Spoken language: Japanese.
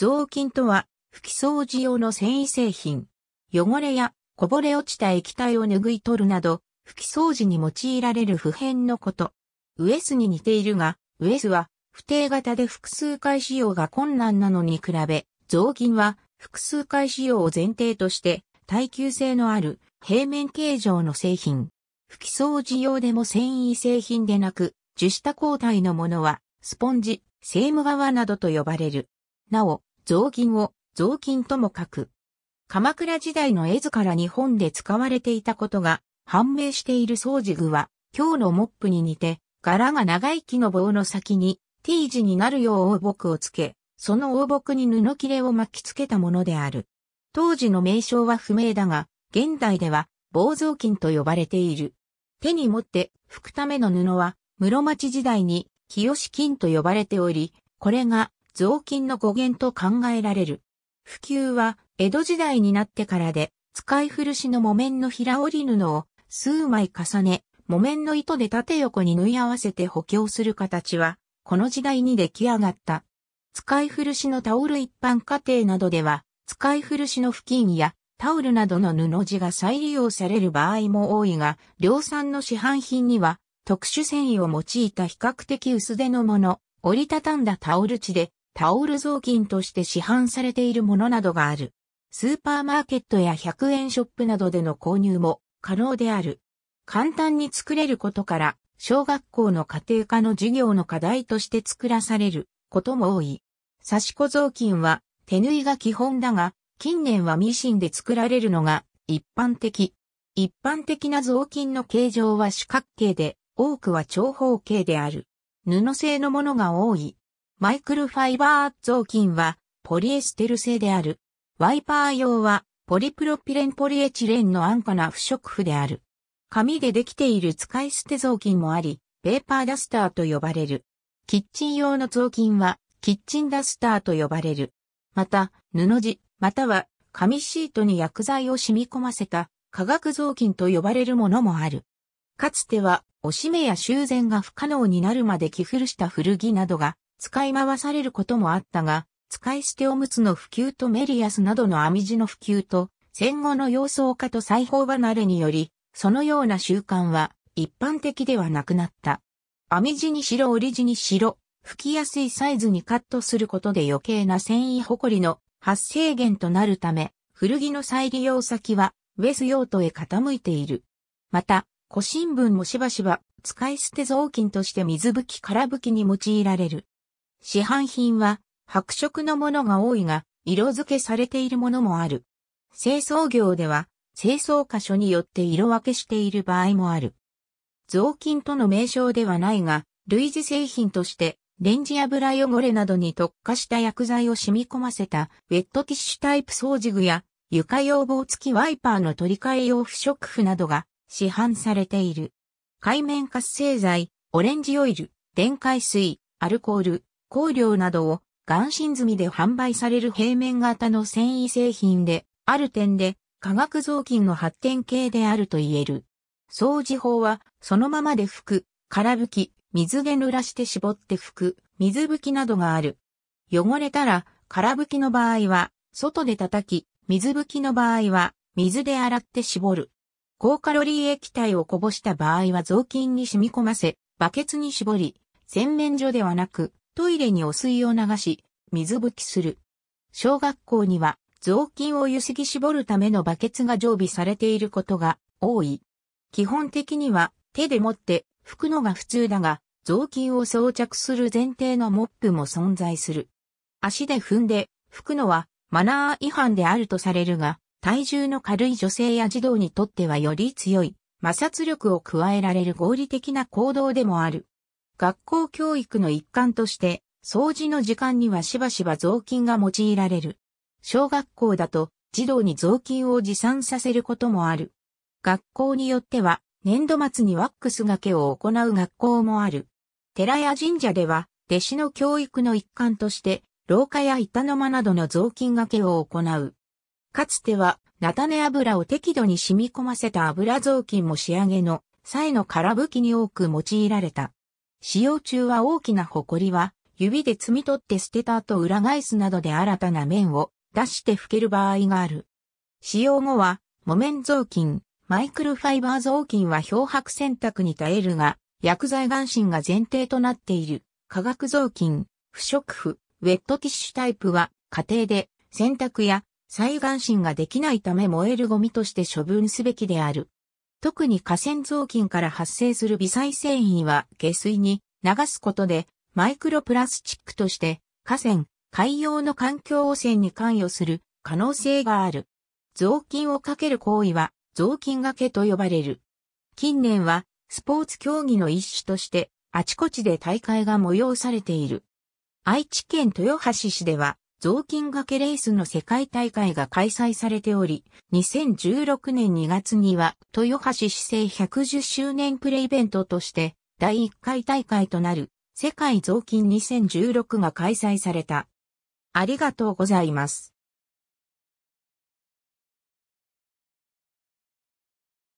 雑巾とは、拭き掃除用の繊維製品。汚れやこぼれ落ちた液体を拭い取るなど、拭き掃除に用いられる普遍のこと。ウエスに似ているが、ウエスは不定型で複数回使用が困難なのに比べ、雑巾は複数回使用を前提として耐久性のある平面形状の製品。拭き掃除用でも繊維製品でなく、樹脂多抗体のものは、スポンジ、セーム側などと呼ばれる。なお、雑巾を雑巾とも書く。鎌倉時代の絵図から日本で使われていたことが判明している掃除具は、今日のモップに似て、柄が長い木の棒の先に T 字になるよう応木をつけ、その大木に布切れを巻きつけたものである。当時の名称は不明だが、現代では棒雑巾と呼ばれている。手に持って拭くための布は、室町時代に清金と呼ばれており、これが雑巾の語源と考えられる。普及は江戸時代になってからで、使い古しの木綿の平織布を数枚重ね、木綿の糸で縦横に縫い合わせて補強する形は、この時代に出来上がった。使い古しのタオル一般家庭などでは、使い古しの布巾やタオルなどの布地が再利用される場合も多いが、量産の市販品には特殊繊維を用いた比較的薄手のもの、折りたたんだタオル地でタオル雑巾として市販されているものなどがある。スーパーマーケットや100円ショップなどでの購入も可能である。簡単に作れることから、小学校の家庭科の授業の課題として作らされることも多い。刺し子雑巾は手縫いが基本だが、近年はミシンで作られるのが一般的。一般的な雑巾の形状は四角形で、多くは長方形である。布製のものが多い。マイクロファイバー雑巾はポリエステル製である。ワイパー用はポリプロピレンポリエチレンの安価な不織布である。紙でできている使い捨て雑巾もあり、ペーパーダスターと呼ばれる。キッチン用の雑巾はキッチンダスターと呼ばれる。また、布地、または紙シートに薬剤を染み込ませた化学雑巾と呼ばれるものもある。かつては、おしめや修繕が不可能になるまで着古した古着などが使い回されることもあったが、使い捨ておむつの普及とメリアスなどの編み地の普及と、戦後の様相化と裁縫離れにより、そのような習慣は一般的ではなくなった。編み地に白ろ折り地に白、吹きやすいサイズにカットすることで余計な繊維誇りの発生源となるため、古着の再利用先は、ウェス用途へ傾いている。また、古新聞もしばしば、使い捨て雑巾として水拭き空拭きに用いられる。市販品は白色のものが多いが、色付けされているものもある。清掃業では、清掃箇所によって色分けしている場合もある。雑巾との名称ではないが、類似製品として、レンジ油汚れなどに特化した薬剤を染み込ませたウェットティッシュタイプ掃除具や床用棒付きワイパーの取り替え用不織布などが市販されている。海面活性剤、オレンジオイル、電解水、アルコール、香料などを含真済みで販売される平面型の繊維製品で、ある点で化学雑巾の発展系であると言える。掃除法は、そのままで拭く、空拭き、水で濡らして絞って拭く、水拭きなどがある。汚れたら、空拭きの場合は、外で叩き、水拭きの場合は、水で洗って絞る。高カロリー液体をこぼした場合は雑巾に染み込ませ、バケツに絞り、洗面所ではなく、トイレにお水を流し、水拭きする。小学校には雑巾をゆすぎ絞るためのバケツが常備されていることが多い。基本的には手で持って拭くのが普通だが、雑巾を装着する前提のモップも存在する。足で踏んで拭くのはマナー違反であるとされるが、体重の軽い女性や児童にとってはより強い摩擦力を加えられる合理的な行動でもある。学校教育の一環として、掃除の時間にはしばしば雑巾が用いられる。小学校だと児童に雑巾を持参させることもある。学校によっては年度末にワックスがけを行う学校もある。寺や神社では弟子の教育の一環として廊下や板の間などの雑巾がけを行う。かつては菜種油を適度に染み込ませた油雑巾も仕上げの際の空拭きに多く用いられた。使用中は大きなホコリは、指で摘み取って捨てた後裏返すなどで新たな面を出して拭ける場合がある。使用後は、木綿雑巾、マイクロファイバー雑巾は漂白洗濯に耐えるが、薬剤眼心が前提となっている、化学雑巾、不織布、ウェットティッシュタイプは、家庭で洗濯や再眼心ができないため燃えるゴミとして処分すべきである。特に河川雑巾から発生する微細繊維は下水に流すことでマイクロプラスチックとして河川、海洋の環境汚染に関与する可能性がある。雑巾をかける行為は雑巾がけと呼ばれる。近年はスポーツ競技の一種としてあちこちで大会が催されている。愛知県豊橋市では雑巾掛けレースの世界大会が開催されており、2016年2月には、豊橋市政110周年プレイベントとして、第1回大会となる、世界雑巾2016が開催された。ありがとうございます。